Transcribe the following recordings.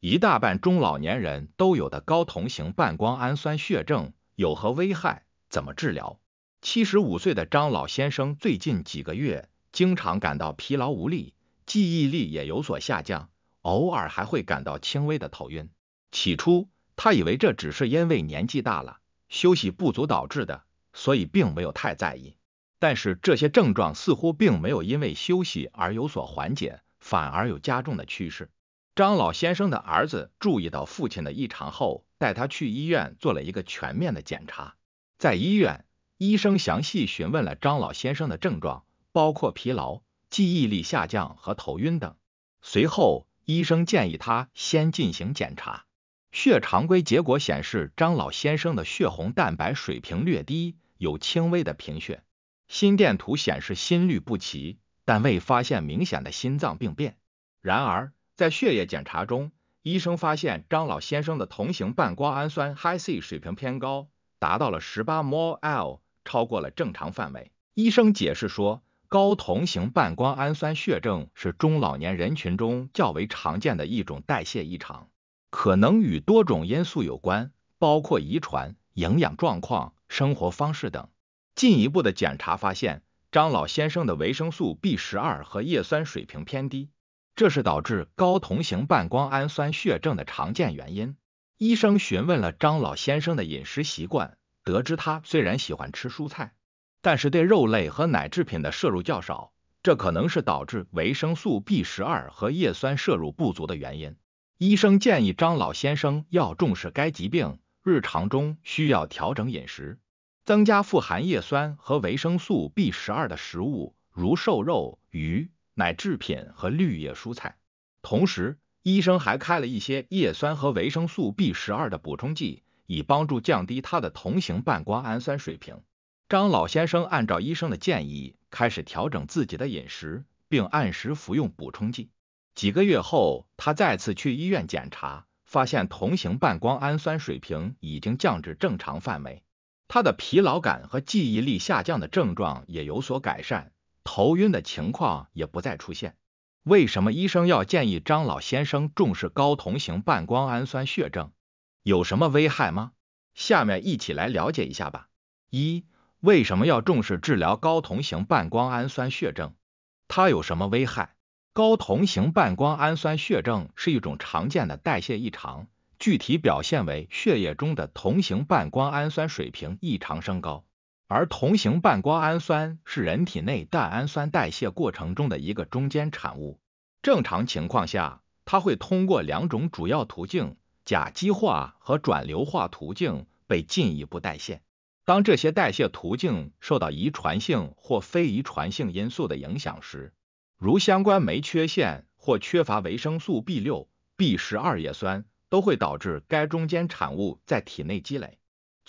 一大半中老年人都有的高同型半胱氨酸血症有何危害？怎么治疗？七十五岁的张老先生最近几个月经常感到疲劳无力，记忆力也有所下降，偶尔还会感到轻微的头晕。起初，他以为这只是因为年纪大了、休息不足导致的，所以并没有太在意。但是这些症状似乎并没有因为休息而有所缓解，反而有加重的趋势。张老先生的儿子注意到父亲的异常后，带他去医院做了一个全面的检查。在医院，医生详细询问了张老先生的症状，包括疲劳、记忆力下降和头晕等。随后，医生建议他先进行检查。血常规结果显示，张老先生的血红蛋白水平略低，有轻微的贫血。心电图显示心律不齐，但未发现明显的心脏病变。然而，在血液检查中，医生发现张老先生的同型半胱氨酸 h i c 水平偏高，达到了十八 m o l l 超过了正常范围。医生解释说，高同型半胱氨酸血症是中老年人群中较为常见的一种代谢异常，可能与多种因素有关，包括遗传、营养状况、生活方式等。进一步的检查发现，张老先生的维生素 B 十二和叶酸水平偏低。这是导致高同型半胱氨酸血症的常见原因。医生询问了张老先生的饮食习惯，得知他虽然喜欢吃蔬菜，但是对肉类和奶制品的摄入较少，这可能是导致维生素 B 十二和叶酸摄入不足的原因。医生建议张老先生要重视该疾病，日常中需要调整饮食，增加富含叶酸和维生素 B 十二的食物，如瘦肉、鱼。奶制品和绿叶蔬菜。同时，医生还开了一些叶酸和维生素 B 十二的补充剂，以帮助降低他的同型半胱氨酸水平。张老先生按照医生的建议，开始调整自己的饮食，并按时服用补充剂。几个月后，他再次去医院检查，发现同型半胱氨酸水平已经降至正常范围，他的疲劳感和记忆力下降的症状也有所改善。头晕的情况也不再出现。为什么医生要建议张老先生重视高同型半胱氨酸血症？有什么危害吗？下面一起来了解一下吧。一、为什么要重视治疗高同型半胱氨酸血症？它有什么危害？高同型半胱氨酸血症是一种常见的代谢异常，具体表现为血液中的同型半胱氨酸水平异常升高。而同型半胱氨酸是人体内蛋氨酸代谢过程中的一个中间产物。正常情况下，它会通过两种主要途径——甲基化和转硫化途径被进一步代谢。当这些代谢途径受到遗传性或非遗传性因素的影响时，如相关酶缺陷或缺乏维生素 B 六、B 十二叶酸，都会导致该中间产物在体内积累。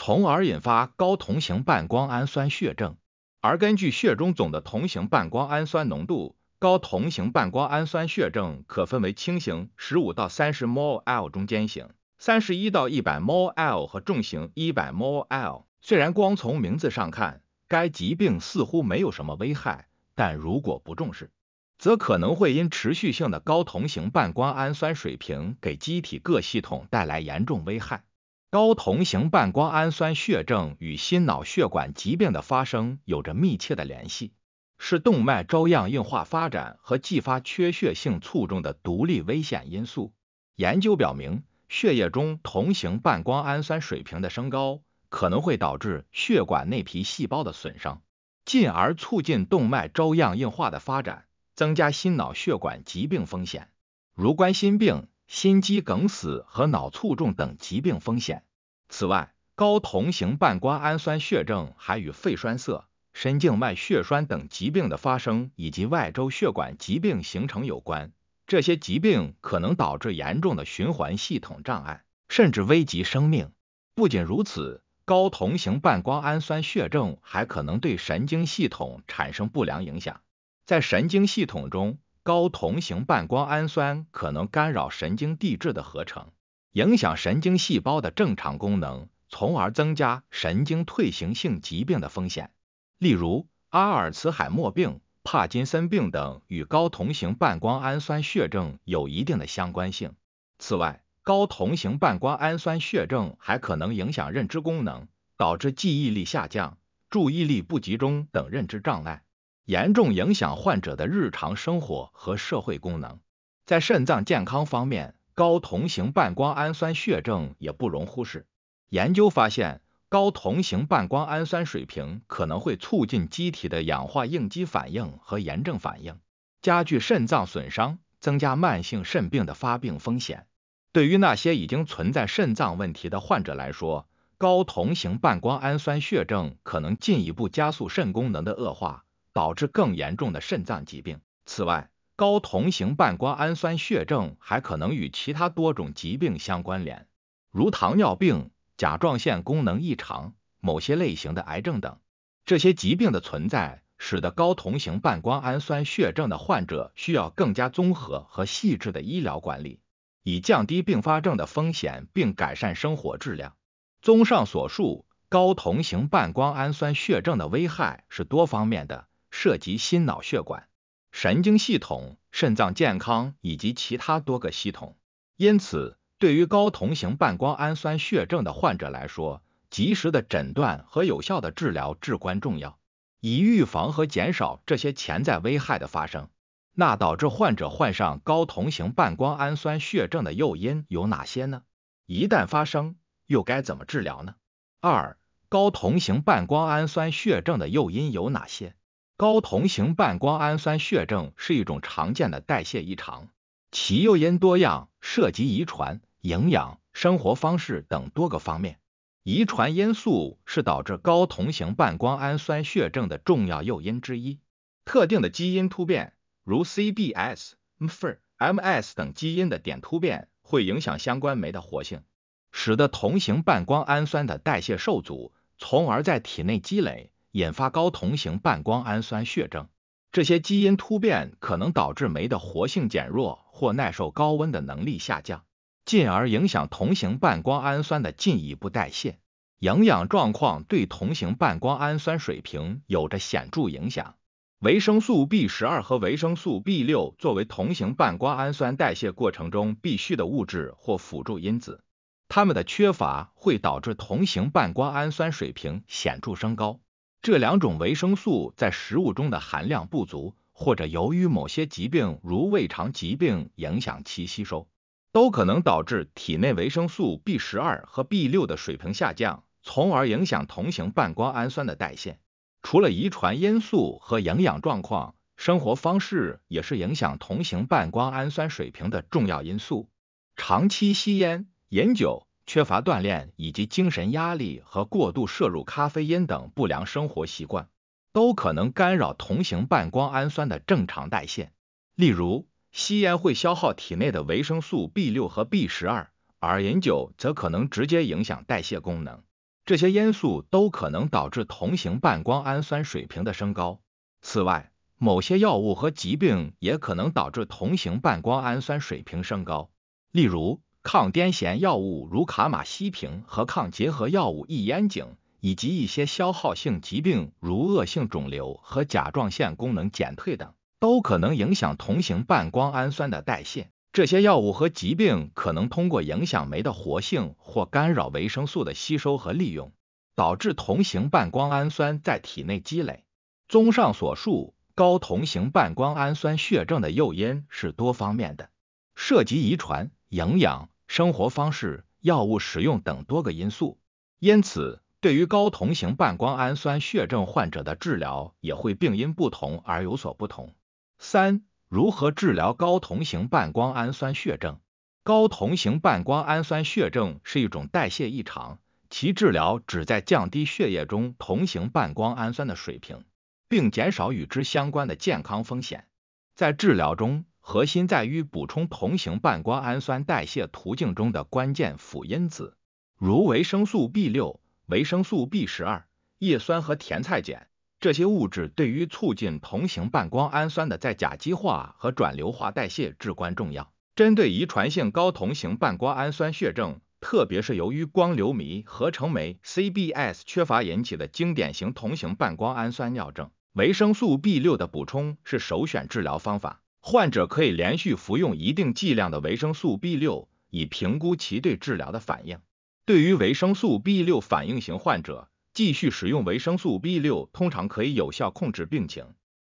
从而引发高同型半胱氨酸血症，而根据血中总的同型半胱氨酸浓度，高同型半胱氨酸血症可分为轻型（十五到三十 m o l 中间型（三十一到一百 m o l 和重型（一百 m o l 虽然光从名字上看，该疾病似乎没有什么危害，但如果不重视，则可能会因持续性的高同型半胱氨酸水平给机体各系统带来严重危害。高同型半胱氨酸血症与心脑血管疾病的发生有着密切的联系，是动脉粥样硬化发展和继发缺血性卒中的独立危险因素。研究表明，血液中同型半胱氨酸水平的升高可能会导致血管内皮细胞的损伤，进而促进动脉粥样硬化的发展，增加心脑血管疾病风险，如冠心病。心肌梗死和脑卒中等疾病风险。此外，高同型半胱氨酸血症还与肺栓塞、深静脉血栓等疾病的发生以及外周血管疾病形成有关。这些疾病可能导致严重的循环系统障碍，甚至危及生命。不仅如此，高同型半胱氨酸血症还可能对神经系统产生不良影响。在神经系统中，高同型半胱氨酸可能干扰神经递质的合成，影响神经细胞的正常功能，从而增加神经退行性疾病的风险，例如阿尔茨海默病、帕金森病等与高同型半胱氨酸血症有一定的相关性。此外，高同型半胱氨酸血症还可能影响认知功能，导致记忆力下降、注意力不集中等认知障碍。严重影响患者的日常生活和社会功能。在肾脏健康方面，高同型半胱氨酸血症也不容忽视。研究发现，高同型半胱氨酸水平可能会促进机体的氧化应激反应和炎症反应，加剧肾脏损伤，增加慢性肾病的发病风险。对于那些已经存在肾脏问题的患者来说，高同型半胱氨酸血症可能进一步加速肾功能的恶化。导致更严重的肾脏疾病。此外，高同型半胱氨酸血症还可能与其他多种疾病相关联，如糖尿病、甲状腺功能异常、某些类型的癌症等。这些疾病的存在，使得高同型半胱氨酸血症的患者需要更加综合和细致的医疗管理，以降低并发症的风险并改善生活质量。综上所述，高同型半胱氨酸血症的危害是多方面的。涉及心脑血管、神经系统、肾脏健康以及其他多个系统，因此对于高同型半胱氨酸血症的患者来说，及时的诊断和有效的治疗至关重要，以预防和减少这些潜在危害的发生。那导致患者患上高同型半胱氨酸血症的诱因有哪些呢？一旦发生，又该怎么治疗呢？二、高同型半胱氨酸血症的诱因有哪些？高同型半胱氨酸血症是一种常见的代谢异常，其诱因多样，涉及遗传、营养、生活方式等多个方面。遗传因素是导致高同型半胱氨酸血症的重要诱因之一。特定的基因突变，如 CBS、m f r m s 等基因的点突变，会影响相关酶的活性，使得同型半胱氨酸的代谢受阻，从而在体内积累。引发高同型半胱氨酸血症，这些基因突变可能导致酶的活性减弱或耐受高温的能力下降，进而影响同型半胱氨酸的进一步代谢。营养状况对同型半胱氨酸水平有着显著影响。维生素 B 十二和维生素 B 六作为同型半胱氨酸代谢过程中必需的物质或辅助因子，它们的缺乏会导致同型半胱氨酸水平显著升高。这两种维生素在食物中的含量不足，或者由于某些疾病如胃肠疾病影响其吸收，都可能导致体内维生素 B12 和 B6 的水平下降，从而影响同型半胱氨酸的代谢。除了遗传因素和营养状况，生活方式也是影响同型半胱氨酸水平的重要因素。长期吸烟、饮酒。缺乏锻炼，以及精神压力和过度摄入咖啡因等不良生活习惯，都可能干扰同型半胱氨酸的正常代谢。例如，吸烟会消耗体内的维生素 B6 和 B12，而饮酒则可能直接影响代谢功能。这些因素都可能导致同型半胱氨酸水平的升高。此外，某些药物和疾病也可能导致同型半胱氨酸水平升高，例如。抗癫痫药物如卡马西平和抗结核药物异烟肼，以及一些消耗性疾病如恶性肿瘤和甲状腺功能减退等，都可能影响同型半胱氨酸的代谢。这些药物和疾病可能通过影响酶的活性或干扰维生素的吸收和利用，导致同型半胱氨酸在体内积累。综上所述，高同型半胱氨酸血症的诱因是多方面的，涉及遗传、营养。生活方式、药物使用等多个因素，因此对于高同型半胱氨酸血症患者的治疗也会病因不同而有所不同。三、如何治疗高同型半胱氨酸血症？高同型半胱氨酸血症是一种代谢异常，其治疗旨在降低血液中同型半胱氨酸的水平，并减少与之相关的健康风险。在治疗中，核心在于补充同型半胱氨酸代谢途径中的关键辅因子，如维生素 B6、维生素 B12、叶酸和甜菜碱。这些物质对于促进同型半胱氨酸的在甲基化和转硫化代谢至关重要。针对遗传性高同型半胱氨酸血症，特别是由于光硫醚合成酶 CBS 缺乏引起的经典型同型半胱氨酸尿症，维生素 B6 的补充是首选治疗方法。患者可以连续服用一定剂量的维生素 B6，以评估其对治疗的反应。对于维生素 B6 反应型患者，继续使用维生素 B6 通常可以有效控制病情。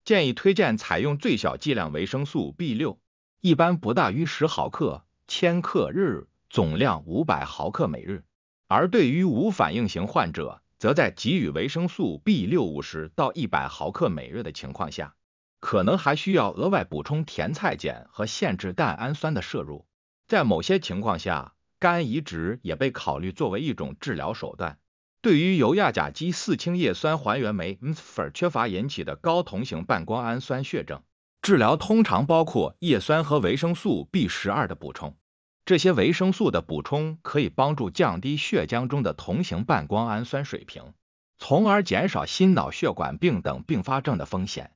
建议推荐采用最小剂量维生素 B6，一般不大于10毫克千克日，总量500毫克每日。而对于无反应型患者，则在给予维生素 B6 50到100毫克每日的情况下。可能还需要额外补充甜菜碱和限制蛋氨酸的摄入。在某些情况下，肝移植也被考虑作为一种治疗手段。对于由亚甲基四氢叶酸还原酶 m s f f r 缺乏引起的高同型半胱氨酸血症，治疗通常包括叶酸和维生素 B12 的补充。这些维生素的补充可以帮助降低血浆中的同型半胱氨酸水平，从而减少心脑血管病等并发症的风险。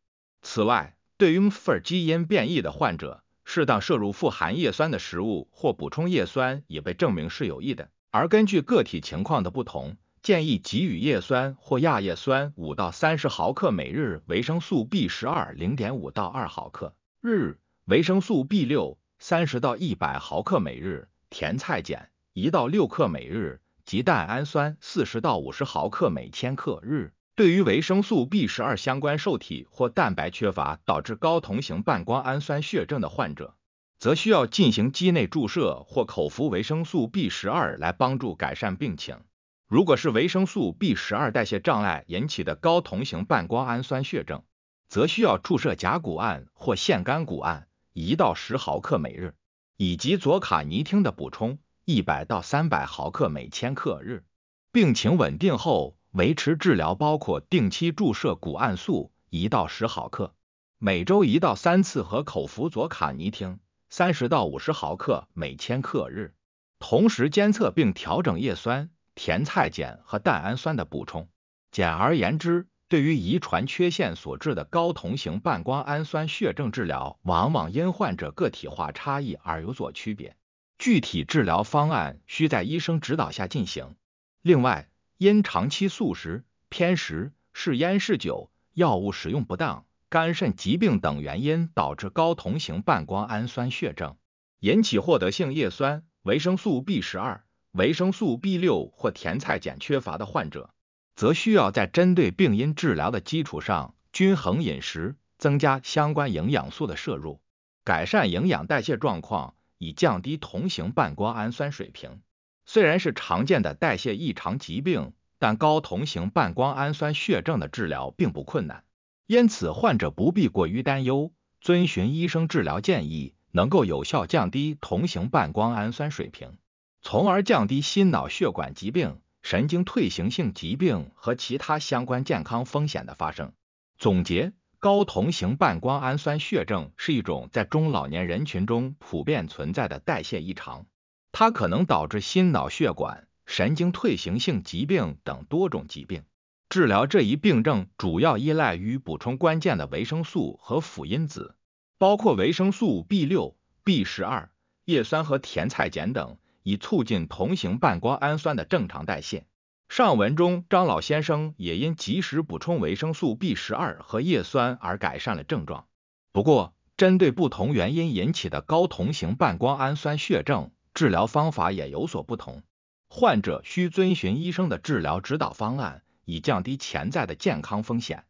此外，对于 m t r 基因变异的患者，适当摄入富含叶酸的食物或补充叶酸也被证明是有益的。而根据个体情况的不同，建议给予叶酸或亚叶酸五到三十毫克每日，维生素 B12 零点五到二毫克日，维生素 B6 三十到一百毫克每日，甜菜碱一到六克每日，及蛋氨酸四十到五十毫克每千克日。对于维生素 B 十二相关受体或蛋白缺乏导致高同型半胱氨酸血症的患者，则需要进行肌内注射或口服维生素 B 十二来帮助改善病情。如果是维生素 B 十二代谢障碍引起的高同型半胱氨酸血症，则需要注射甲钴胺或腺苷钴胺一到十毫克每日，以及左卡尼汀的补充一百到三百毫克每千克日。病情稳定后。维持治疗包括定期注射谷氨素一到十毫克，每周一到三次和口服左卡尼汀三十到五十毫克每千克日，同时监测并调整叶酸、甜菜碱和蛋氨酸的补充。简而言之，对于遗传缺陷所致的高同型半胱氨酸血症治疗，往往因患者个体化差异而有所区别。具体治疗方案需在医生指导下进行。另外，因长期素食、偏食、嗜烟嗜酒、药物使用不当、肝肾疾病等原因导致高同型半胱氨酸血症，引起获得性叶酸、维生素 B 十二、维生素 B 六或甜菜碱缺乏的患者，则需要在针对病因治疗的基础上，均衡饮食，增加相关营养素的摄入，改善营养代谢状况，以降低同型半胱氨酸水平。虽然是常见的代谢异常疾病，但高同型半胱氨酸血症的治疗并不困难，因此患者不必过于担忧。遵循医生治疗建议，能够有效降低同型半胱氨酸水平，从而降低心脑血管疾病、神经退行性疾病和其他相关健康风险的发生。总结：高同型半胱氨酸血症是一种在中老年人群中普遍存在的代谢异常。它可能导致心脑血管、神经退行性疾病等多种疾病。治疗这一病症主要依赖于补充关键的维生素和辅因子，包括维生素 B 六、B 十二、叶酸和甜菜碱等，以促进同型半胱氨酸的正常代谢。上文中，张老先生也因及时补充维生素 B 十二和叶酸而改善了症状。不过，针对不同原因引起的高同型半胱氨酸血症，治疗方法也有所不同，患者需遵循医生的治疗指导方案，以降低潜在的健康风险。